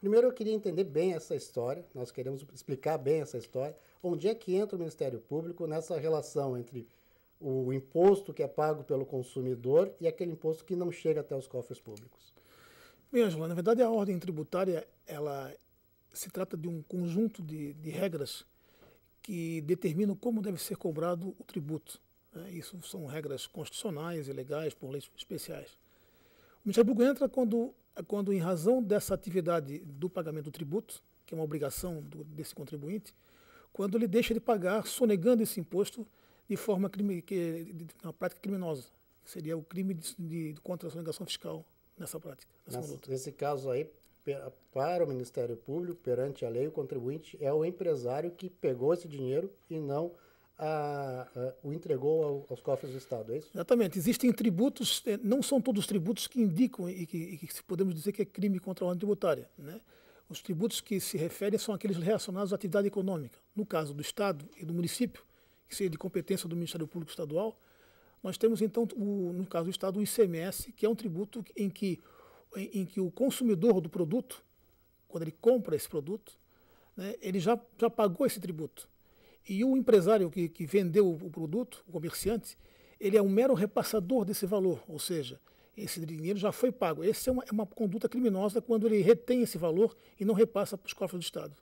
Primeiro, eu queria entender bem essa história, nós queremos explicar bem essa história. Onde é que entra o Ministério Público nessa relação entre o imposto que é pago pelo consumidor e aquele imposto que não chega até os cofres públicos? Bem, Angela, na verdade, a ordem tributária ela se trata de um conjunto de, de regras que determinam como deve ser cobrado o tributo. Né? Isso são regras constitucionais e legais por leis especiais. O Ministério Público entra quando é quando, em razão dessa atividade do pagamento do tributo, que é uma obrigação do, desse contribuinte, quando ele deixa de pagar sonegando esse imposto de forma crime, que, de, de, prática criminosa. seria o crime de, de, de contra a sonegação fiscal nessa prática. Nessa Mas, nesse caso aí, para o Ministério Público, perante a lei, o contribuinte é o empresário que pegou esse dinheiro e não a, a, o entregou ao, aos cofres do Estado, é isso? Exatamente. Existem tributos, eh, não são todos os tributos que indicam e que, e que podemos dizer que é crime contra a ordem tributária. Né? Os tributos que se referem são aqueles relacionados à atividade econômica. No caso do Estado e do município, que seria de competência do Ministério Público Estadual, nós temos então, o, no caso do Estado, o ICMS, que é um tributo em que, em, em que o consumidor do produto, quando ele compra esse produto, né, ele já, já pagou esse tributo. E o empresário que, que vendeu o produto, o comerciante, ele é um mero repassador desse valor, ou seja, esse dinheiro já foi pago. Essa é uma, é uma conduta criminosa quando ele retém esse valor e não repassa para os cofres do Estado.